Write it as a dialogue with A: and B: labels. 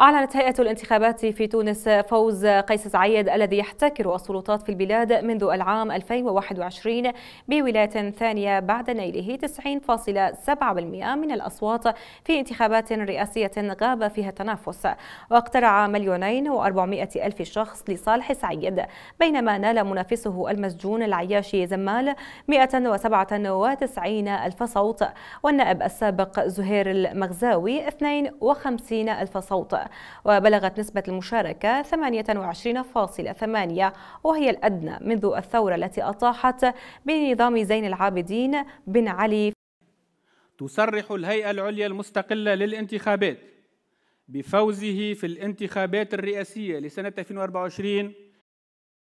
A: أعلنت هيئة الانتخابات في تونس فوز قيس سعيد الذي يحتكر السلطات في البلاد منذ العام 2021 بولاية ثانية بعد نيله 90.7% من الأصوات في انتخابات رئاسية غاب فيها التنافس واقترع مليونين وأربعمائة ألف شخص لصالح سعيد بينما نال منافسه المسجون العياشي زمال 197 ألف صوت والنائب السابق زهير المغزاوي 52 ألف صوت وبلغت نسبة المشاركة 28.8 وهي الأدنى منذ الثورة التي أطاحت بنظام زين العابدين بن علي
B: تصرح الهيئة العليا المستقلة للانتخابات بفوزه في الانتخابات الرئاسية لسنة 2024